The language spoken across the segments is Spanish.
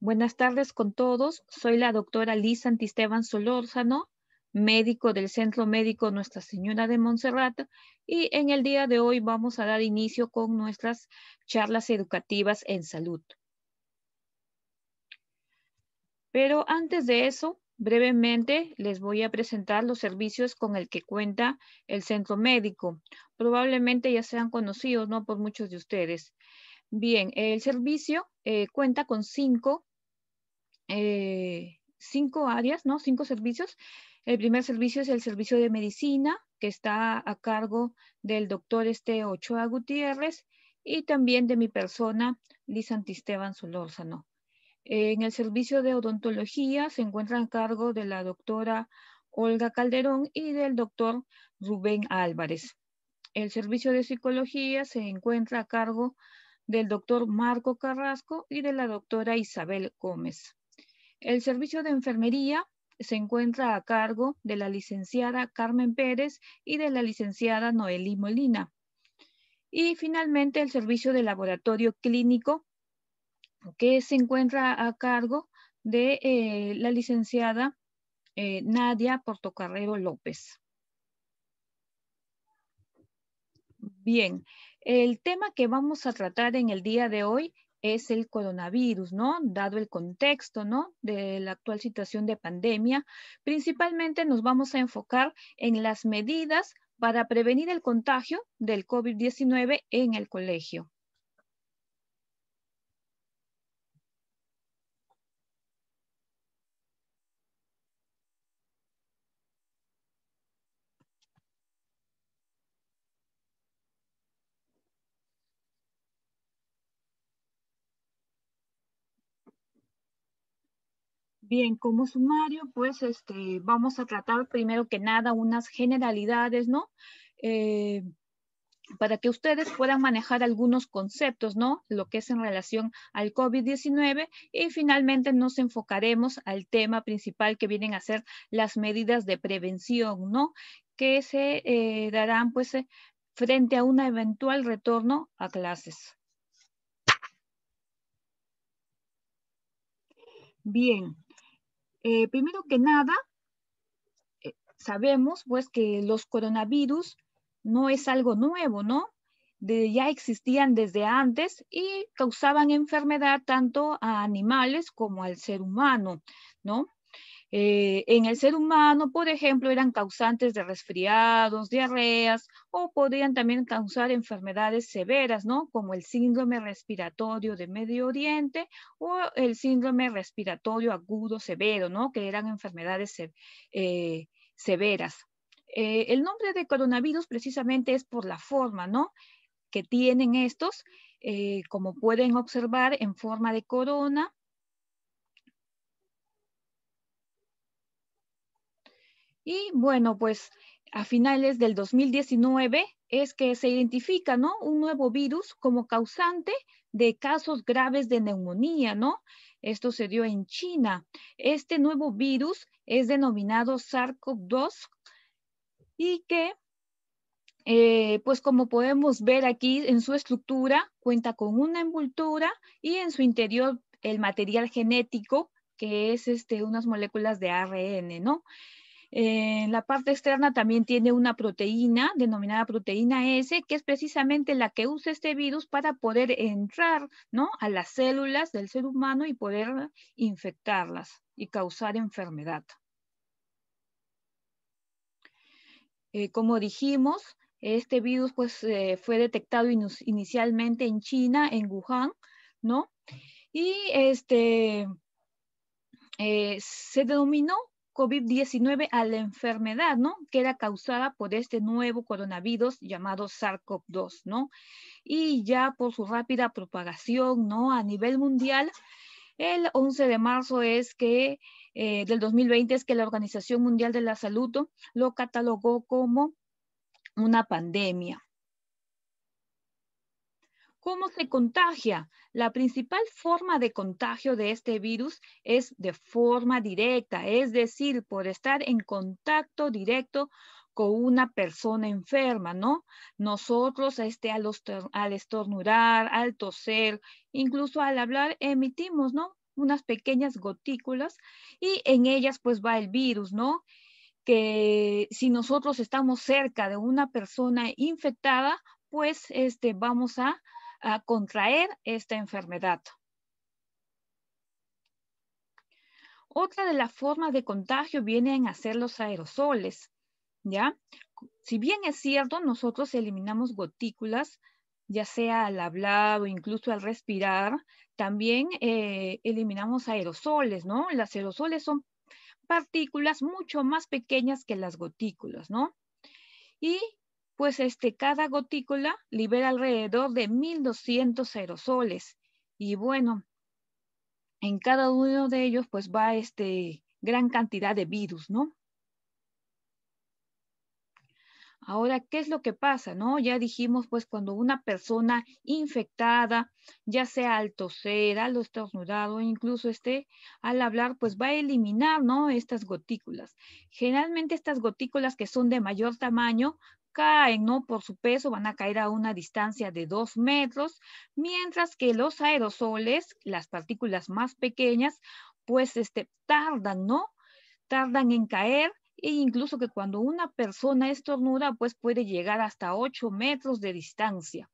Buenas tardes con todos. Soy la doctora Liz Antisteban Solórzano, médico del Centro Médico Nuestra Señora de Montserrat, y en el día de hoy vamos a dar inicio con nuestras charlas educativas en salud. Pero antes de eso, brevemente les voy a presentar los servicios con el que cuenta el centro médico. Probablemente ya sean conocidos, ¿no? Por muchos de ustedes. Bien, el servicio eh, cuenta con cinco eh, cinco áreas, ¿no? Cinco servicios. El primer servicio es el servicio de medicina, que está a cargo del doctor este Ochoa Gutiérrez y también de mi persona, Liz Antisteban Solórzano. En el servicio de odontología se encuentra a cargo de la doctora Olga Calderón y del doctor Rubén Álvarez. El servicio de psicología se encuentra a cargo del doctor Marco Carrasco y de la doctora Isabel Gómez. El servicio de enfermería se encuentra a cargo de la licenciada Carmen Pérez y de la licenciada Noelí Molina. Y finalmente el servicio de laboratorio clínico que se encuentra a cargo de eh, la licenciada eh, Nadia Portocarrero López. Bien, el tema que vamos a tratar en el día de hoy es el coronavirus, ¿no? Dado el contexto, ¿no? De la actual situación de pandemia, principalmente nos vamos a enfocar en las medidas para prevenir el contagio del COVID-19 en el colegio. Bien, como sumario, pues este, vamos a tratar primero que nada unas generalidades, ¿no? Eh, para que ustedes puedan manejar algunos conceptos, ¿no? Lo que es en relación al COVID-19 y finalmente nos enfocaremos al tema principal que vienen a ser las medidas de prevención, ¿no? Que se eh, darán pues eh, frente a un eventual retorno a clases. Bien, eh, primero que nada, eh, sabemos pues que los coronavirus no es algo nuevo, ¿no? ya existían desde antes y causaban enfermedad tanto a animales como al ser humano, ¿no? Eh, en el ser humano, por ejemplo, eran causantes de resfriados, diarreas o podían también causar enfermedades severas, ¿no? Como el síndrome respiratorio de Medio Oriente o el síndrome respiratorio agudo severo, ¿no? Que eran enfermedades eh, severas. Eh, el nombre de coronavirus precisamente es por la forma, ¿no? Que tienen estos, como pueden observar, en forma de corona, Y bueno, pues a finales del 2019 es que se identifica, ¿no? Un nuevo virus como causante de casos graves de neumonía, ¿no? Esto se dio en China. Este nuevo virus es denominado SARS-CoV-2 y que, eh, pues como podemos ver aquí en su estructura, cuenta con una envoltura y en su interior el material genético que es este, unas moléculas de ARN, ¿no? En eh, la parte externa también tiene una proteína denominada proteína S, que es precisamente la que usa este virus para poder entrar ¿no? a las células del ser humano y poder infectarlas y causar enfermedad. Eh, como dijimos, este virus pues, eh, fue detectado inicialmente en China, en Wuhan, ¿no? Y este, se denominó COVID-19 a la enfermedad, ¿no? Que era causada por este nuevo coronavirus llamado SARS-CoV-2, ¿no? Y ya por su rápida propagación, ¿no? A nivel mundial, el 11 de marzo es que, eh, del 2020 es que la Organización Mundial de la Salud lo catalogó como una pandemia. ¿Cómo se contagia? La principal forma de contagio de este virus es de forma directa, es decir, por estar en contacto directo con una persona enferma, ¿no? Nosotros este, al, al estornudar, al toser, incluso al hablar, emitimos, ¿no? Unas pequeñas gotículas y en ellas pues va el virus, ¿no? Que si nosotros estamos cerca de una persona infectada, pues este, vamos a a contraer esta enfermedad. Otra de las formas de contagio viene en hacer los aerosoles, ¿ya? Si bien es cierto, nosotros eliminamos gotículas, ya sea al hablar o incluso al respirar, también eh, eliminamos aerosoles, ¿no? Las aerosoles son partículas mucho más pequeñas que las gotículas, ¿no? Y pues este, cada gotícula libera alrededor de 1.200 aerosoles. Y bueno, en cada uno de ellos pues va este, gran cantidad de virus, ¿no? Ahora, ¿qué es lo que pasa? ¿No? Ya dijimos, pues, cuando una persona infectada, ya sea al toser, al o incluso este, al hablar, pues va a eliminar, ¿no? Estas gotículas. Generalmente estas gotículas que son de mayor tamaño caen, ¿no? Por su peso van a caer a una distancia de 2 metros, mientras que los aerosoles, las partículas más pequeñas, pues este, tardan, ¿no? Tardan en caer e incluso que cuando una persona estornuda, pues puede llegar hasta 8 metros de distancia.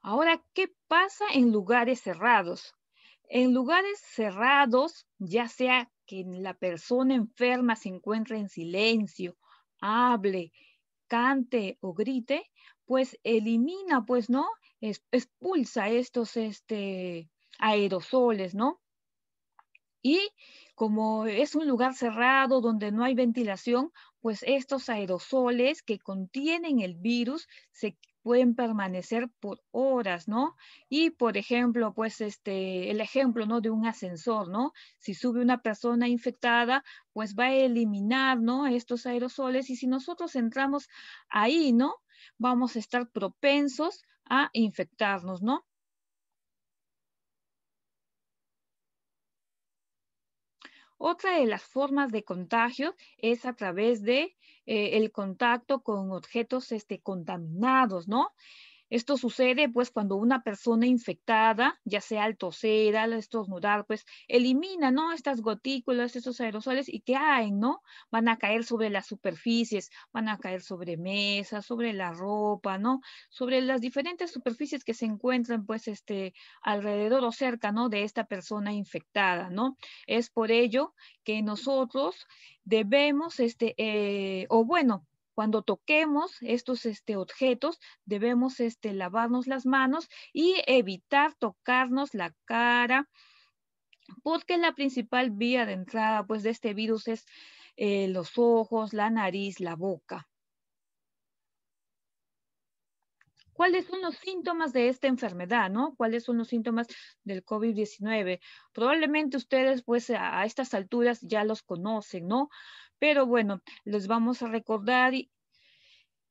Ahora, ¿qué pasa en lugares cerrados? En lugares cerrados, ya sea que la persona enferma se encuentre en silencio, hable, cante o grite, pues elimina, pues, ¿no? expulsa estos este, aerosoles, ¿no? Y como es un lugar cerrado donde no hay ventilación, pues estos aerosoles que contienen el virus se pueden permanecer por horas, ¿no? Y por ejemplo, pues este, el ejemplo, ¿no? De un ascensor, ¿no? Si sube una persona infectada, pues va a eliminar, ¿no? Estos aerosoles y si nosotros entramos ahí, ¿no? Vamos a estar propensos a infectarnos, ¿no? Otra de las formas de contagio es a través de eh, el contacto con objetos este, contaminados, ¿no? Esto sucede pues cuando una persona infectada, ya sea al toser, al estornudar, pues elimina, ¿no? Estas gotículas, estos aerosoles y hay, ¿no? Van a caer sobre las superficies, van a caer sobre mesas, sobre la ropa, ¿no? Sobre las diferentes superficies que se encuentran pues este alrededor o cerca, ¿no? De esta persona infectada, ¿no? Es por ello que nosotros debemos, este, eh, o bueno, cuando toquemos estos este, objetos, debemos este, lavarnos las manos y evitar tocarnos la cara, porque la principal vía de entrada pues, de este virus es eh, los ojos, la nariz, la boca. cuáles son los síntomas de esta enfermedad, ¿no? ¿Cuáles son los síntomas del COVID-19? Probablemente ustedes, pues, a, estas alturas ya los conocen, ¿no? Pero bueno, les vamos a recordar y,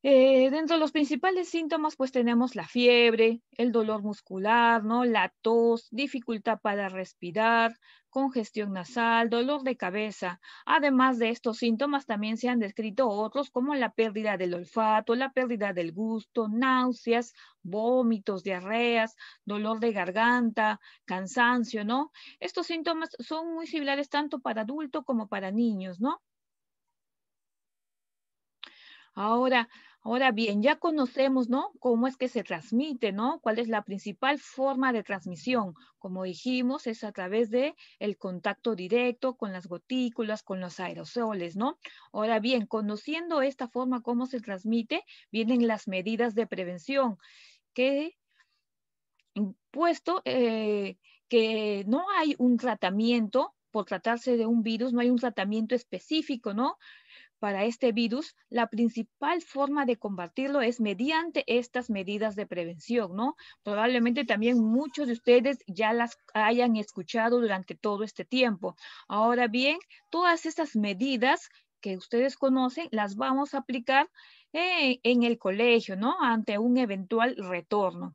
eh, dentro de los principales síntomas, pues tenemos la fiebre, el dolor muscular, ¿no? La tos, dificultad para respirar, congestión nasal, dolor de cabeza. Además de estos síntomas, también se han descrito otros como la pérdida del olfato, la pérdida del gusto, náuseas, vómitos, diarreas, dolor de garganta, cansancio, ¿no? Estos síntomas son muy similares tanto para adultos como para niños, ¿no? Ahora, Ahora bien, ya conocemos, ¿no? Cómo es que se transmite, ¿no? Cuál es la principal forma de transmisión. Como dijimos, es a través de el contacto directo con las gotículas, con los aerosoles, ¿no? Ahora bien, conociendo esta forma, cómo se transmite, vienen las medidas de prevención que puesto eh, que no hay un tratamiento por tratarse de un virus, no hay un tratamiento específico, ¿no? para este virus, la principal forma de combatirlo es mediante estas medidas de prevención, ¿no? Probablemente también muchos de ustedes ya las hayan escuchado durante todo este tiempo. Ahora bien, todas estas medidas que ustedes conocen las vamos a aplicar eh, en, el colegio, ¿no? Ante un eventual retorno.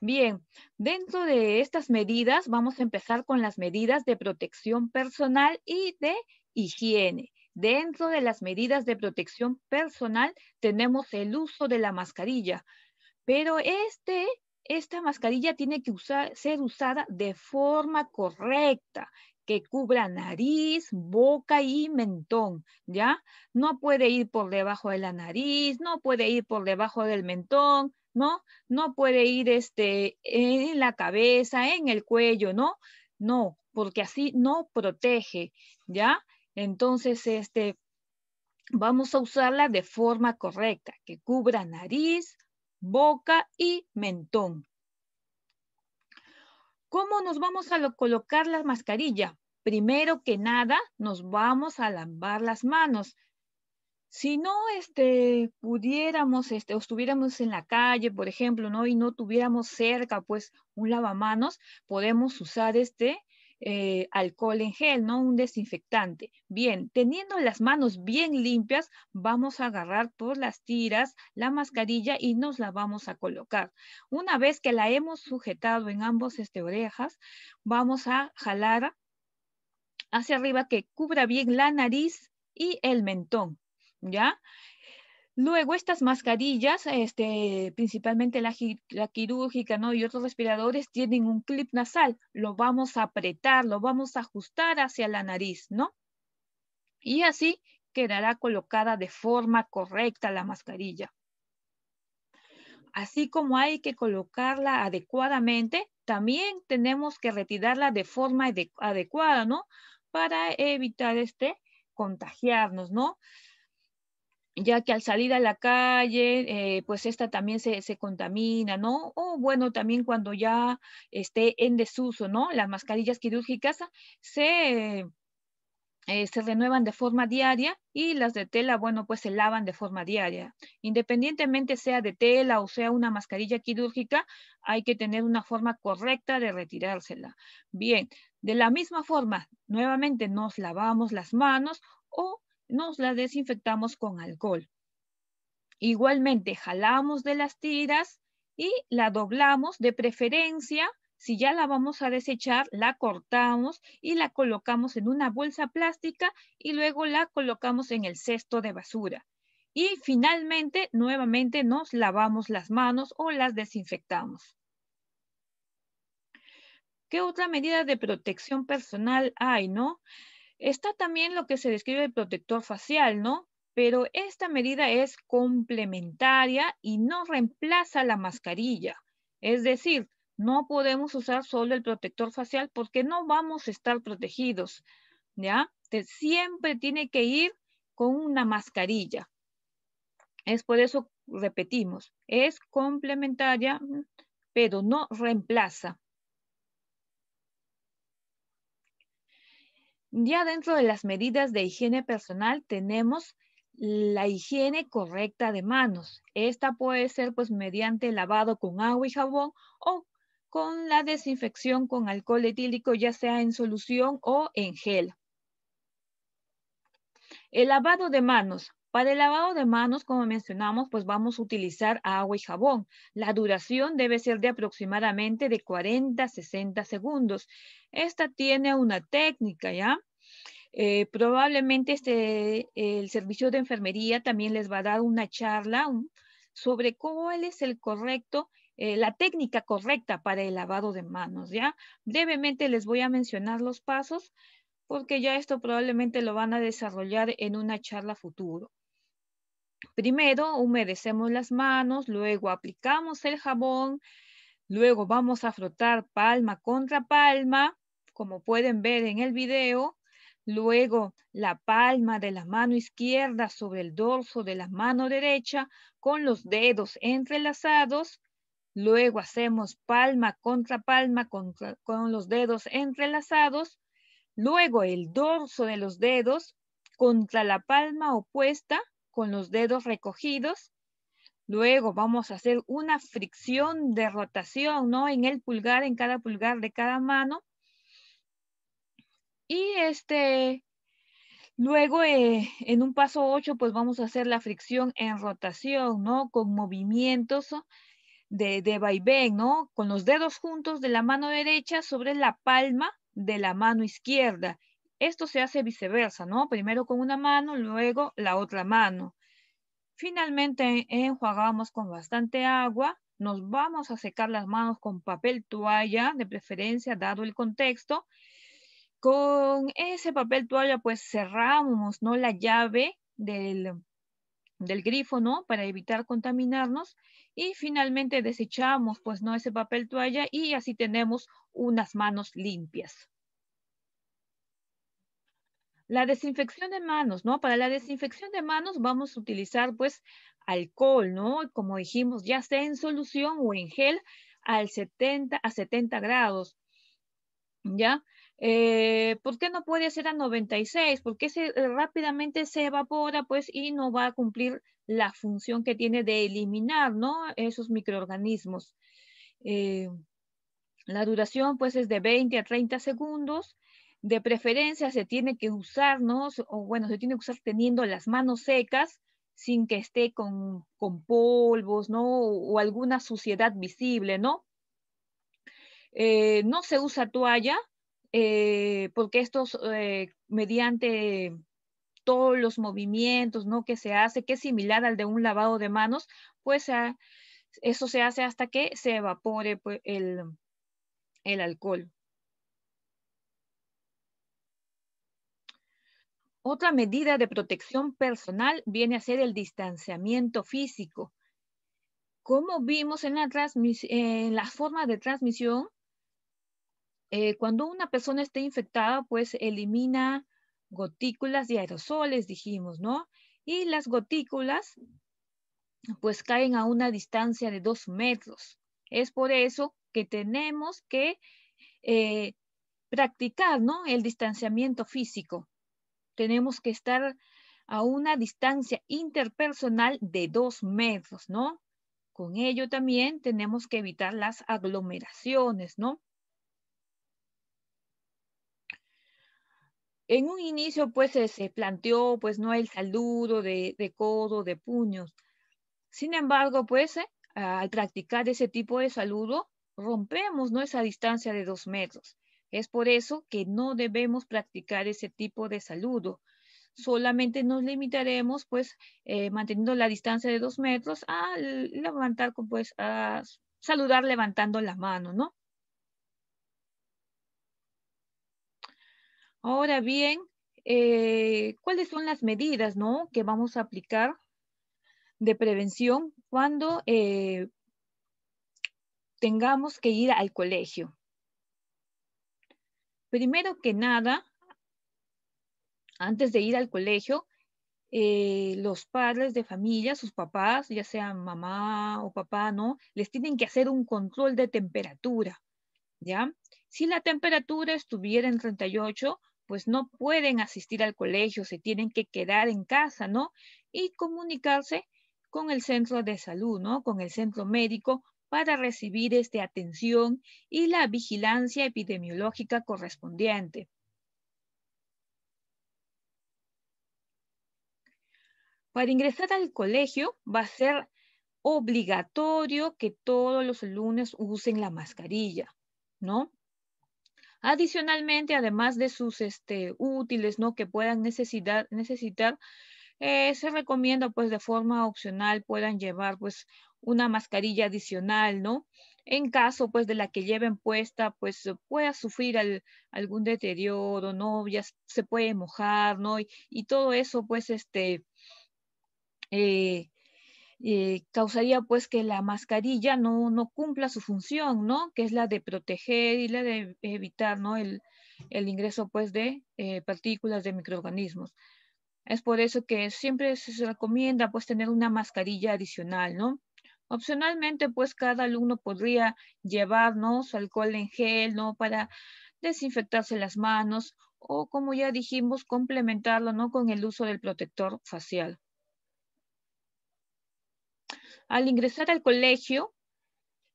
Bien, dentro de estas medidas vamos a empezar con las medidas de protección personal y de higiene. Dentro de las medidas de protección personal tenemos el uso de la mascarilla, pero este, esta mascarilla tiene que ser usada de forma correcta, que cubra nariz, boca y mentón, ¿ya? No puede ir por debajo de la nariz, no puede ir por debajo del mentón, ¿no? No puede ir este, en la cabeza, en el cuello, ¿no? No, porque así no protege, ¿ya? Entonces, este, vamos a usarla de forma correcta, que cubra nariz, boca y mentón. ¿Cómo nos vamos a colocar la mascarilla? Primero que nada, nos vamos a lavar las manos. Si no este, pudiéramos este, o estuviéramos en la calle, por ejemplo, ¿no? y no tuviéramos cerca pues, un lavamanos, podemos usar este eh, alcohol en gel, ¿no? Un desinfectante. Bien, teniendo las manos bien limpias, vamos a agarrar por las tiras la mascarilla y nos la vamos a colocar. Una vez que la hemos sujetado en ambos este, orejas, vamos a jalar hacia arriba que cubra bien la nariz y el mentón, ¿ya? Luego, estas mascarillas, este, principalmente la, la, quirúrgica ¿no? y otros respiradores, tienen un clip nasal. Lo vamos a apretar, lo vamos a ajustar hacia la nariz, ¿no? Y así quedará colocada de forma correcta la mascarilla. Así como hay que colocarla adecuadamente, también tenemos que retirarla de forma adecuada, ¿no? Para evitar este contagiarnos, ¿no? ya que al salir a la calle, eh, pues esta también se, contamina, ¿no? O bueno, también cuando ya esté en desuso, ¿no? Las mascarillas quirúrgicas se, eh, se renuevan de forma diaria y las de tela, bueno, pues se lavan de forma diaria. Independientemente sea de tela o sea una mascarilla quirúrgica, hay que tener una forma correcta de retirársela. Bien, de la misma forma, nuevamente nos lavamos las manos o nos la desinfectamos con alcohol. Igualmente, jalamos de las tiras y la doblamos de preferencia. Si ya la vamos a desechar, la cortamos y la colocamos en una bolsa plástica y luego la colocamos en el cesto de basura. Y finalmente, nuevamente nos lavamos las manos o las desinfectamos. ¿Qué otra medida de protección personal hay, no? Está también lo que se describe el protector facial, ¿no? Pero esta medida es complementaria y no reemplaza la mascarilla. Es decir, no podemos usar solo el protector facial porque no vamos a estar protegidos, ¿ya? siempre tiene que ir con una mascarilla. Es por eso, repetimos, es complementaria, pero no reemplaza. Ya dentro de las medidas de higiene personal tenemos la higiene correcta de manos. Esta puede ser pues mediante lavado con agua y jabón o con la desinfección con alcohol etílico, ya sea en solución o en gel. El lavado de manos. Para el lavado de manos, como mencionamos, pues vamos a utilizar agua y jabón. La duración debe ser de aproximadamente de 40 a 60 segundos. Esta tiene una técnica, ¿ya? Eh, probablemente este, el servicio de enfermería también les va a dar una charla sobre cuál es el correcto, eh, la técnica correcta para el lavado de manos, ¿ya? Brevemente les voy a mencionar los pasos porque ya esto probablemente lo van a desarrollar en una charla futuro. Primero humedecemos las manos, luego aplicamos el jabón, luego vamos a frotar palma contra palma, como pueden ver en el video. Luego la palma de la mano izquierda sobre el dorso de la mano derecha con los dedos entrelazados. Luego hacemos palma contra palma con los dedos entrelazados. Luego el dorso de los dedos contra la palma opuesta con los dedos recogidos. Luego vamos a hacer una fricción de rotación, ¿no? En el pulgar, en cada pulgar de cada mano. Y este, luego eh, en un paso 8, pues vamos a hacer la fricción en rotación, ¿no? Con movimientos de, de vaivén, ¿no? Con los dedos juntos de la mano derecha sobre la palma de la mano izquierda esto se hace viceversa, ¿no? Primero con una mano, luego la otra mano. Finalmente enjuagamos con bastante agua, nos vamos a secar las manos con papel toalla, de preferencia dado el contexto. Con ese papel toalla pues cerramos, ¿no? La llave del, del grifo, ¿no? Para evitar contaminarnos y finalmente desechamos pues, ¿no? Ese papel toalla y así tenemos unas manos limpias. La desinfección de manos, ¿no? Para la desinfección de manos vamos a utilizar pues alcohol, ¿no? Como dijimos, ya sea en solución o en gel al 70 a 70 grados, ¿ya? Eh, ¿Por qué no puede ser a 96? Porque se, eh, rápidamente se evapora pues y no va a cumplir la función que tiene de eliminar, ¿no? Esos microorganismos. Eh, la duración pues es de 20 a 30 segundos de preferencia se tiene que usarnos, o bueno, se tiene que usar teniendo las manos secas, sin que esté con, polvos, ¿no? O, alguna suciedad visible, ¿no? Eh, no se usa toalla, eh, porque estos, eh, mediante todos los movimientos ¿no? que se hace, que es similar al de un lavado de manos, pues eso se hace hasta que se evapore pues, el alcohol. Otra medida de protección personal viene a ser el distanciamiento físico. Como vimos en la, en forma de transmisión, eh, cuando una persona está infectada, pues elimina gotículas y aerosoles, dijimos, ¿no? Y las gotículas, pues caen a una distancia de dos metros. Es por eso que tenemos que eh, practicar, ¿no? El distanciamiento físico tenemos que estar a una distancia interpersonal de dos metros, ¿no? Con ello también tenemos que evitar las aglomeraciones, ¿no? En un inicio, pues, se planteó, pues, no el saludo de, codo, de puños. Sin embargo, pues, eh, al practicar ese tipo de saludo, rompemos, ¿no? Esa distancia de dos metros. Es por eso que no debemos practicar ese tipo de saludo. Solamente nos limitaremos, pues, eh, manteniendo la distancia de dos metros a levantar, pues, a saludar levantando la mano, ¿no? Ahora bien, eh, ¿cuáles son las medidas, no, que vamos a aplicar de prevención cuando eh, tengamos que ir al colegio? Primero que nada, antes de ir al colegio, eh, los padres de familia, sus papás, ya sea mamá o papá, ¿no? Les tienen que hacer un control de temperatura, ¿ya? Si la temperatura estuviera en 38, pues no pueden asistir al colegio, se tienen que quedar en casa, ¿no? Y comunicarse con el centro de salud, ¿no? Con el centro médico para recibir esta atención y la vigilancia epidemiológica correspondiente. Para ingresar al colegio va a ser obligatorio que todos los alumnos usen la mascarilla, ¿no? Adicionalmente, además de sus este, útiles, ¿no? Que puedan necesitar, necesitar eh, se recomienda pues de forma opcional puedan llevar pues una mascarilla adicional, ¿no? En caso, pues, de la que lleven puesta, pues, pueda sufrir algún deterioro, ¿no? Ya se puede mojar, ¿no? Y, todo eso, pues, este, eh, eh, causaría pues que la mascarilla no, cumpla su función, ¿no? Que es la de proteger y la de evitar, ¿no? El, ingreso pues de eh, partículas de microorganismos. Es por eso que siempre se recomienda pues tener una mascarilla adicional, ¿no? Opcionalmente, pues cada alumno podría llevarnos alcohol en gel, ¿no? Para desinfectarse las manos o, como ya dijimos, complementarlo, ¿no? Con el uso del protector facial. Al ingresar al colegio,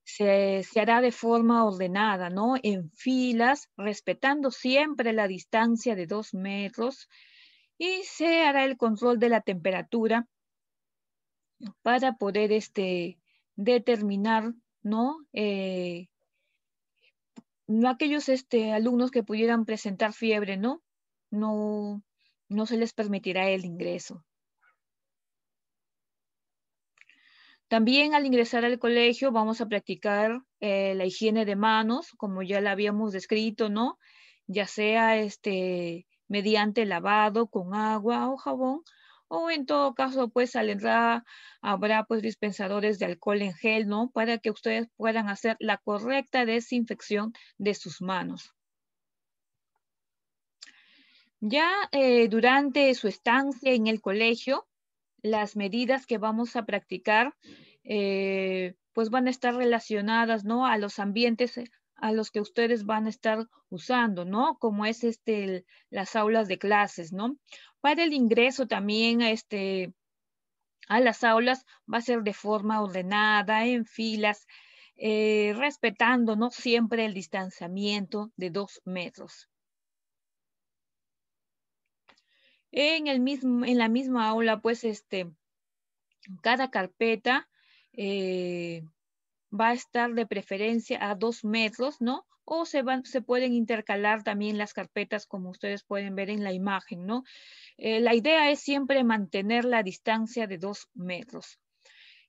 se, se, hará de forma ordenada, ¿no? En filas, respetando siempre la distancia de dos metros y se hará el control de la temperatura para poder este, determinar, ¿no? Eh, aquellos este, alumnos que pudieran presentar fiebre, ¿no? No, no se les permitirá el ingreso. También al ingresar al colegio vamos a practicar eh, la higiene de manos, como ya la habíamos descrito, ¿no? Ya sea este, mediante lavado con agua o jabón o en todo caso, pues al habrá pues dispensadores de alcohol en gel, ¿no? Para que ustedes puedan hacer la correcta desinfección de sus manos. Ya eh, durante su estancia en el colegio, las medidas que vamos a practicar eh, pues van a estar relacionadas ¿no? a los ambientes a los que ustedes van a estar usando, ¿no? Como es este, las aulas de clases, ¿no? Para el ingreso también a, este, a las aulas va a ser de forma ordenada, en filas, eh, respetando, ¿no? Siempre el distanciamiento de dos metros. En, el mismo, en la misma aula, pues, este, cada carpeta eh, va a estar de preferencia a dos metros, ¿no? O se, van, se pueden intercalar también las carpetas como ustedes pueden ver en la imagen, ¿no? Eh, la idea es siempre mantener la distancia de dos metros.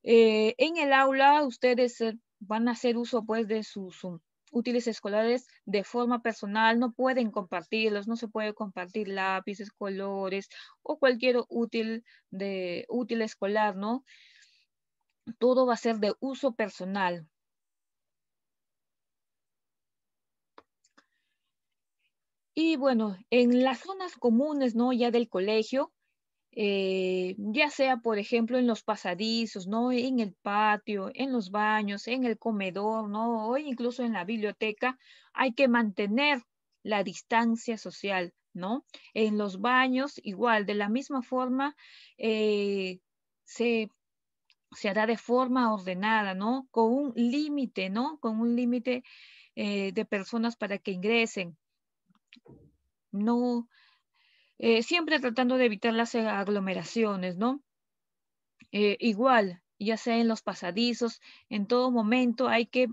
Eh, en el aula ustedes eh, van a hacer uso pues de sus um, útiles escolares de forma personal, no pueden compartirlos, no se puede compartir lápices, colores o cualquier útil, de, útil escolar, ¿no? Todo va a ser de uso personal. Y bueno, en las zonas comunes, ¿no? Ya del colegio, eh, ya sea, por ejemplo, en los pasadizos, ¿no? En el patio, en los baños, en el comedor, ¿no? O incluso en la biblioteca, hay que mantener la distancia social, ¿no? En los baños, igual, de la misma forma, eh, se se hará de forma ordenada, ¿no? Con un límite, ¿no? Con un límite eh, de personas para que ingresen. No, eh, siempre tratando de evitar las eh, aglomeraciones, ¿no? igual, ya sea en los pasadizos, en todo momento hay que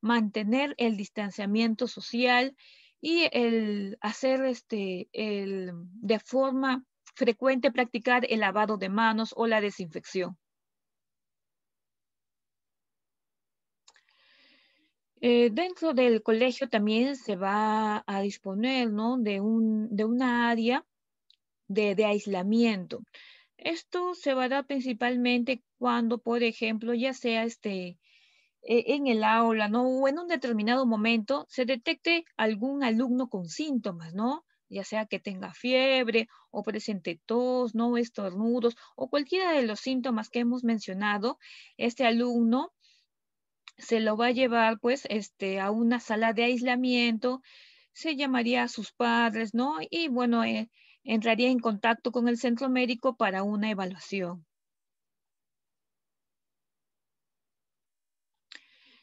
mantener el distanciamiento social y el hacer este, de forma frecuente practicar el lavado de manos o la desinfección. Eh, dentro del colegio también se va a disponer de, un, de una área de, aislamiento. Esto se va a dar principalmente cuando, por ejemplo, ya sea este, e, en el aula, O en un determinado momento se detecte algún alumno con síntomas, ¿no? Ya sea que tenga fiebre o presente tos, ¿no? Estornudos o cualquiera de los síntomas que hemos mencionado, este alumno se lo va a llevar pues este, a una sala de aislamiento, se llamaría a sus padres, ¿no? Y bueno, eh, entraría en contacto con el centro médico para una evaluación.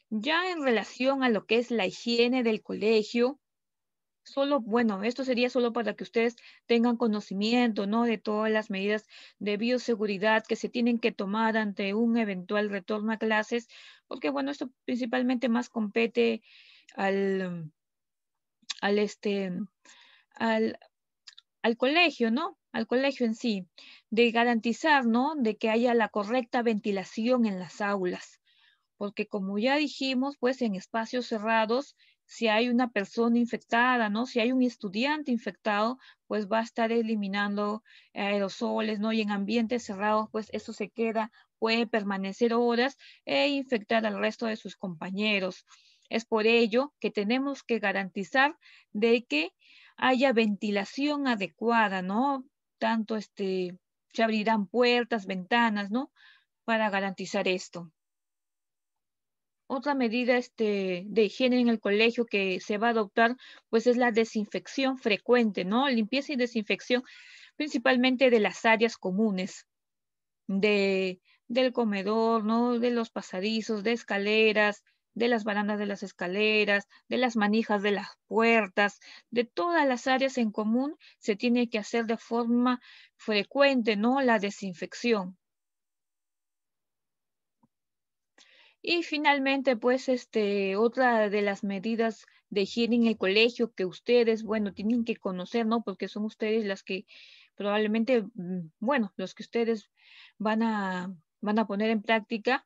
Ya en relación a lo que es la higiene del colegio, solo, bueno, esto sería solo para que ustedes tengan conocimiento, ¿no? De todas las medidas de bioseguridad que se tienen que tomar ante un eventual retorno a clases, porque, bueno, esto principalmente más compete al, al este, al, al colegio, ¿no? Al colegio en sí, de garantizar, ¿no? De que haya la correcta ventilación en las aulas, porque como ya dijimos, pues en espacios cerrados si hay una persona infectada, ¿no? Si hay un estudiante infectado, pues va a estar eliminando aerosoles, ¿no? Y en ambientes cerrados, pues eso se queda, puede permanecer horas e infectar al resto de sus compañeros. Es por ello que tenemos que garantizar de que haya ventilación adecuada, ¿no? Tanto este, se abrirán puertas, ventanas, ¿no? Para garantizar esto otra medida este, de higiene en el colegio que se va a adoptar, pues es la desinfección frecuente, ¿no? Limpieza y desinfección principalmente de las áreas comunes, de, del comedor, ¿no? De los pasadizos, de escaleras, de las barandas de las escaleras, de las manijas de las puertas, de todas las áreas en común, se tiene que hacer de forma frecuente, ¿no? La desinfección. Y finalmente, pues, este, otra de las medidas de higiene en el colegio que ustedes, bueno, tienen que conocer, ¿no? Porque son ustedes las que probablemente, mm, bueno, los que ustedes van a, van a poner en práctica,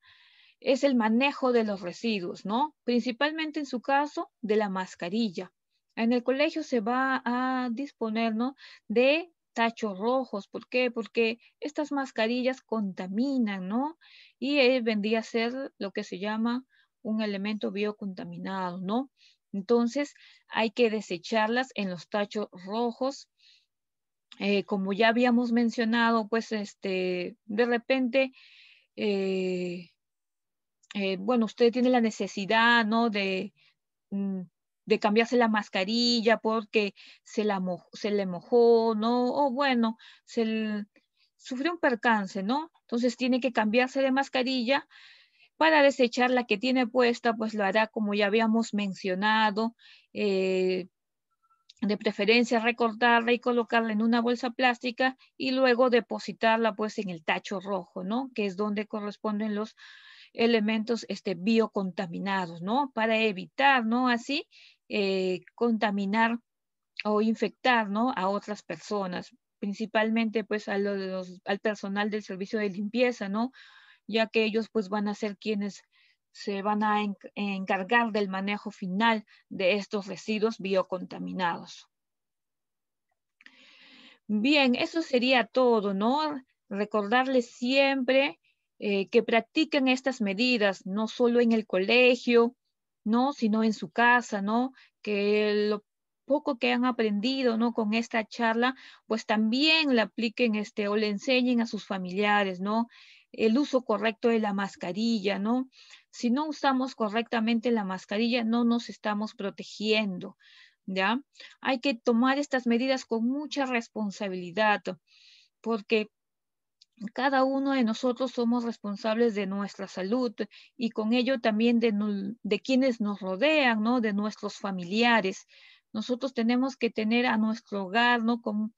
es el manejo de los residuos, ¿no? Principalmente en su caso, de la mascarilla. En el colegio se va a disponer, ¿no? De tachos rojos. ¿Por qué? Porque estas mascarillas contaminan, ¿no? Y eh, vendría a ser lo que se llama un elemento biocontaminado, ¿no? Entonces hay que desecharlas en los tachos rojos. Eh, como ya habíamos mencionado, pues este, de repente, eh, bueno, usted tiene la necesidad, ¿no? De, mm, de cambiarse la mascarilla porque se, la se le mojó, ¿no? O bueno, se sufrió un percance, ¿no? Entonces tiene que cambiarse de mascarilla para desechar la que tiene puesta, pues lo hará como ya habíamos mencionado, eh, de preferencia recortarla y colocarla en una bolsa plástica y luego depositarla pues en el tacho rojo, ¿no? Que es donde corresponden los elementos este, biocontaminados, ¿no? Para evitar, ¿no? Así eh, contaminar o infectar ¿no? a otras personas, principalmente pues al personal del servicio de limpieza, ¿no? ya que ellos pues van a ser quienes se van a encargar del manejo final de estos residuos biocontaminados. Bien, eso sería todo, ¿no? Recordarles siempre eh, que practiquen estas medidas, no solo en el colegio, ¿no? Sino en su casa, ¿no? Que lo poco que han aprendido, ¿no? Con esta charla, pues también la apliquen, este, o le enseñen a sus familiares, ¿no? El uso correcto de la mascarilla, ¿no? Si no usamos correctamente la mascarilla, no nos estamos protegiendo, ¿ya? Hay que tomar estas medidas con mucha responsabilidad, porque cada uno de nosotros somos responsables de nuestra salud y con ello también de, quienes nos rodean, ¿no? De nuestros familiares. Nosotros tenemos que tener a nuestro hogar, ¿no? Como,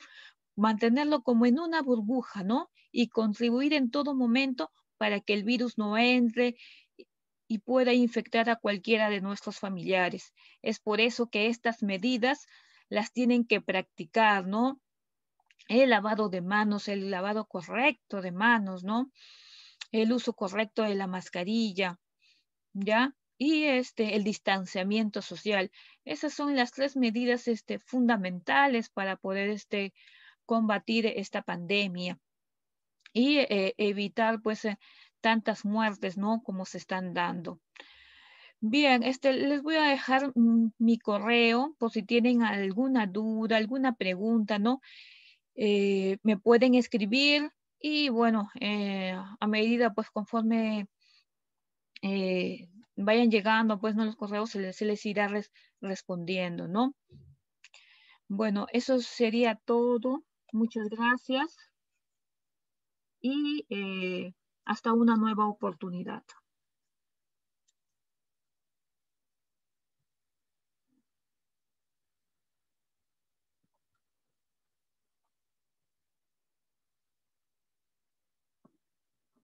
mantenerlo como en una burbuja, ¿no? Y contribuir en todo momento para que el virus no entre y pueda infectar a cualquiera de nuestros familiares. Es por eso que estas medidas las tienen que practicar, ¿no? el lavado de manos, el lavado correcto de manos, ¿no? El uso correcto de la mascarilla, ¿ya? Y este, el distanciamiento social. Esas son las tres medidas este, fundamentales para poder este, combatir esta pandemia y eh, evitar pues eh, tantas muertes, ¿no? Como se están dando. Bien, este, les voy a dejar mm, mi correo por si tienen alguna duda, alguna pregunta, ¿no? Eh, me pueden escribir y bueno, eh, a medida pues conforme eh, vayan llegando pues no los correos se les, irá respondiendo, ¿no? Bueno, eso sería todo. Muchas gracias y hasta una nueva oportunidad.